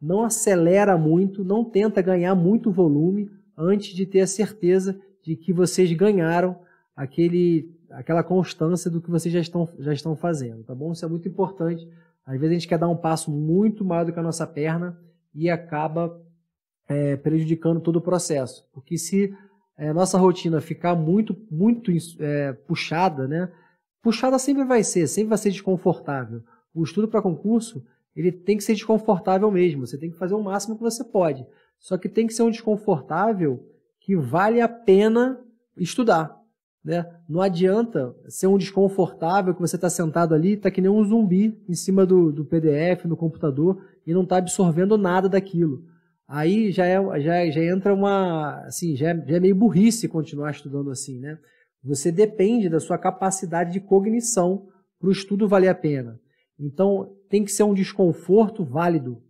não acelera muito, não tenta ganhar muito volume antes de ter a certeza de que vocês ganharam aquele, aquela constância do que vocês já estão, já estão fazendo, tá bom? Isso é muito importante. Às vezes a gente quer dar um passo muito maior do que a nossa perna e acaba é, prejudicando todo o processo, porque se a é, nossa rotina ficar muito, muito é, puxada, né? Puxada sempre vai ser, sempre vai ser desconfortável. O estudo para concurso ele tem que ser desconfortável mesmo. Você tem que fazer o máximo que você pode. Só que tem que ser um desconfortável que vale a pena estudar. Né? Não adianta ser um desconfortável que você está sentado ali, está que nem um zumbi em cima do, do PDF, no computador, e não está absorvendo nada daquilo. Aí já, é, já, já entra uma. Assim, já é, já é meio burrice continuar estudando assim. Né? Você depende da sua capacidade de cognição para o estudo valer a pena. Então tem que ser um desconforto válido,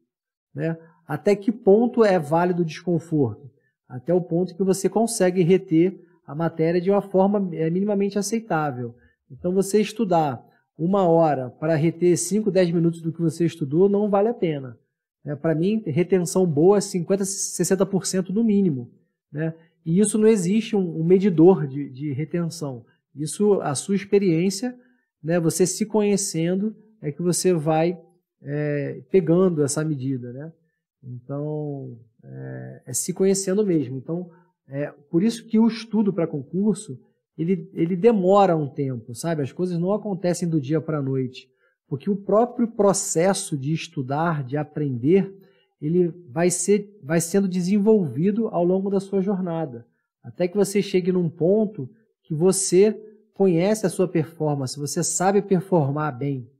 né? Até que ponto é válido o desconforto? Até o ponto que você consegue reter a matéria de uma forma é, minimamente aceitável. Então você estudar uma hora para reter 5, 10 minutos do que você estudou não vale a pena. É, né? para mim, retenção boa é 50%, 60% no mínimo. Né? E isso não existe um, um medidor de, de, retenção. Isso, a sua experiência, né, você se conhecendo, é que você vai é, pegando essa medida, né? Então, é, é se conhecendo mesmo. Então, é, por isso que o estudo para concurso, ele, ele demora um tempo, sabe? As coisas não acontecem do dia para a noite, porque o próprio processo de estudar, de aprender, ele vai, ser, vai sendo desenvolvido ao longo da sua jornada, até que você chegue num ponto que você conhece a sua performance, você sabe performar bem,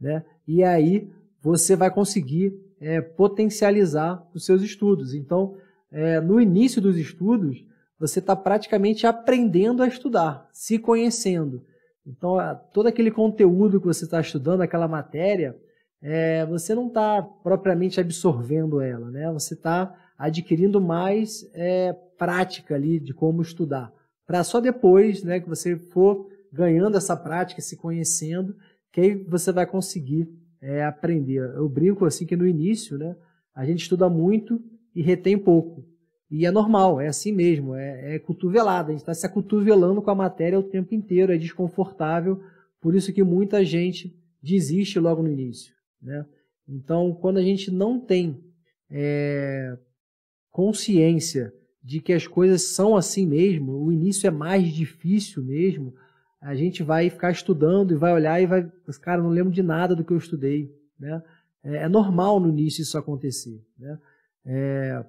né? E aí você vai conseguir é, potencializar os seus estudos. Então, é, no início dos estudos, você está praticamente aprendendo a estudar, se conhecendo. Então, todo aquele conteúdo que você está estudando, aquela matéria, é, você não está propriamente absorvendo ela, né? Você está adquirindo mais é, prática ali de como estudar, para só depois, né, que você for ganhando essa prática, se conhecendo, que aí você vai conseguir é, aprender. Eu brinco assim que no início, né, a gente estuda muito e retém pouco. E é normal, é assim mesmo, é, é cotovelada, a gente está se acotovelando com a matéria o tempo inteiro, é desconfortável, por isso que muita gente desiste logo no início. Né? Então, quando a gente não tem é, consciência de que as coisas são assim mesmo, o início é mais difícil mesmo, a gente vai ficar estudando e vai olhar e vai, mas cara, não lembro de nada do que eu estudei, né? É, é normal no início isso acontecer, né? É,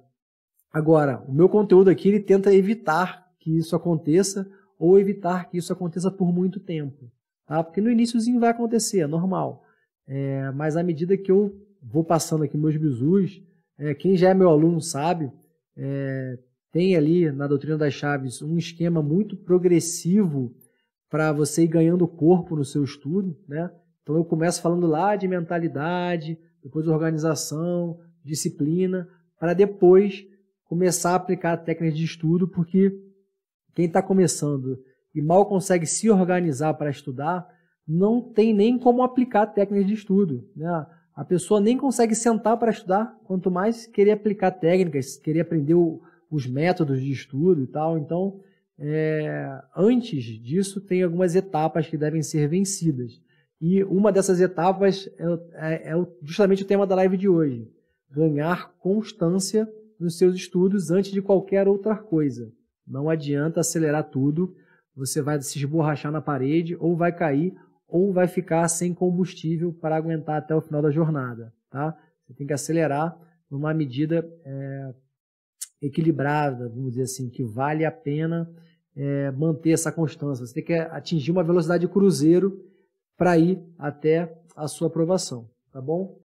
agora, o meu conteúdo aqui ele tenta evitar que isso aconteça ou evitar que isso aconteça por muito tempo, tá? Porque no iníciozinho vai acontecer, é normal. É, mas à medida que eu vou passando aqui meus bisus, é, quem já é meu aluno sabe, é, tem ali na doutrina das chaves um esquema muito progressivo para você ir ganhando corpo no seu estudo, né? Então eu começo falando lá de mentalidade, depois organização, disciplina, para depois começar a aplicar técnicas de estudo, porque quem está começando e mal consegue se organizar para estudar, não tem nem como aplicar técnicas de estudo, né? A pessoa nem consegue sentar para estudar, quanto mais querer aplicar técnicas, querer aprender o, os métodos de estudo e tal. Então, é, antes disso, tem algumas etapas que devem ser vencidas. E uma dessas etapas é, é, é, justamente o tema da live de hoje: ganhar constância nos seus estudos antes de qualquer outra coisa. Não adianta acelerar tudo, você vai se esborrachar na parede, ou vai cair, ou vai ficar sem combustível para aguentar até o final da jornada. Tá? Você tem que acelerar numa medida é, equilibrada, vamos dizer assim, que vale a pena é, manter essa constância, você tem que atingir uma velocidade de cruzeiro para ir até a sua aprovação, tá bom?